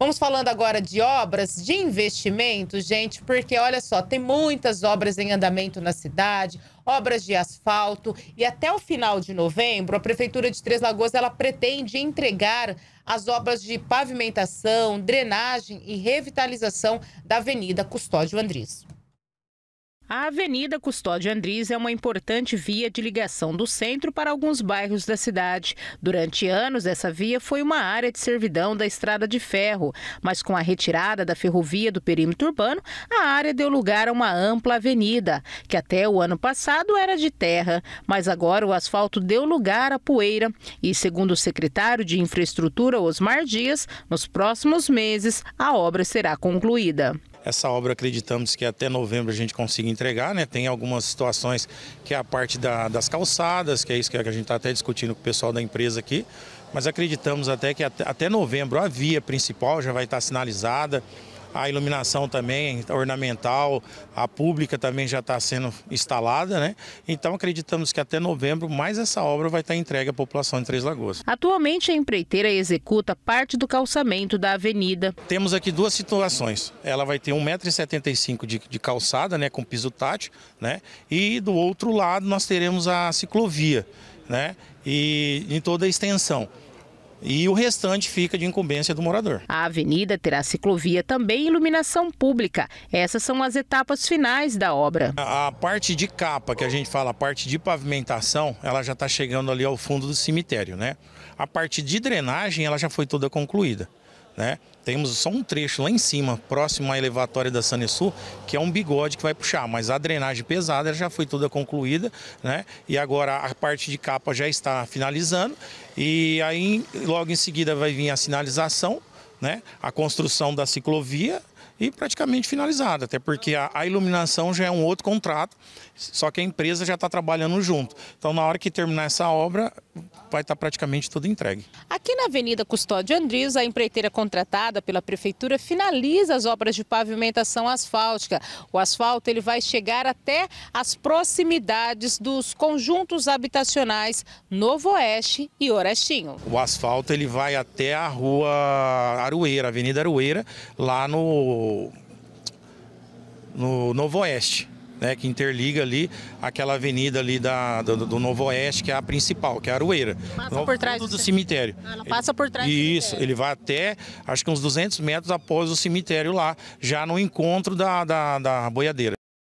Vamos falando agora de obras, de investimentos, gente, porque olha só, tem muitas obras em andamento na cidade, obras de asfalto e até o final de novembro, a prefeitura de Três Lagoas ela pretende entregar as obras de pavimentação, drenagem e revitalização da Avenida Custódio Andriz. A Avenida Custódio Andriz é uma importante via de ligação do centro para alguns bairros da cidade. Durante anos, essa via foi uma área de servidão da estrada de ferro, mas com a retirada da ferrovia do perímetro urbano, a área deu lugar a uma ampla avenida, que até o ano passado era de terra, mas agora o asfalto deu lugar à poeira. E segundo o secretário de Infraestrutura, Osmar Dias, nos próximos meses a obra será concluída. Essa obra acreditamos que até novembro a gente consiga entregar, né? Tem algumas situações que é a parte da, das calçadas, que é isso que a gente está até discutindo com o pessoal da empresa aqui, mas acreditamos até que até, até novembro a via principal já vai estar tá sinalizada a iluminação também ornamental, a pública também já está sendo instalada, né? Então acreditamos que até novembro mais essa obra vai estar tá entregue à população de Três Lagoas. Atualmente a empreiteira executa parte do calçamento da avenida. Temos aqui duas situações. Ela vai ter 1,75m de, de calçada, né, com piso tátil, né? E do outro lado nós teremos a ciclovia, né? E em toda a extensão e o restante fica de incumbência do morador. A avenida terá ciclovia também e iluminação pública. Essas são as etapas finais da obra. A, a parte de capa, que a gente fala, a parte de pavimentação, ela já está chegando ali ao fundo do cemitério, né? A parte de drenagem, ela já foi toda concluída. Né? Temos só um trecho lá em cima, próximo à elevatória da Sul que é um bigode que vai puxar, mas a drenagem pesada já foi toda concluída, né? E agora a parte de capa já está finalizando e aí logo em seguida vai vir a sinalização, né? A construção da ciclovia, e praticamente finalizada, até porque a, a iluminação já é um outro contrato, só que a empresa já está trabalhando junto. Então, na hora que terminar essa obra, vai estar tá praticamente tudo entregue. Aqui na Avenida Custódio Andrius, a empreiteira contratada pela prefeitura finaliza as obras de pavimentação asfáltica. O asfalto ele vai chegar até as proximidades dos conjuntos habitacionais Novo Oeste e Orestinho. O asfalto ele vai até a rua Arueira, Avenida Arueira, lá no no, Novo Oeste. Né, que interliga ali aquela avenida ali da, do, do, Novo Oeste, que é a principal, que é a Arueira. Passa no, por trás do, cemitério. Ah, ela passa por trás Isso, ele vai até, acho que uns 200 metros após o cemitério lá, já no encontro da, da, da boiadeira.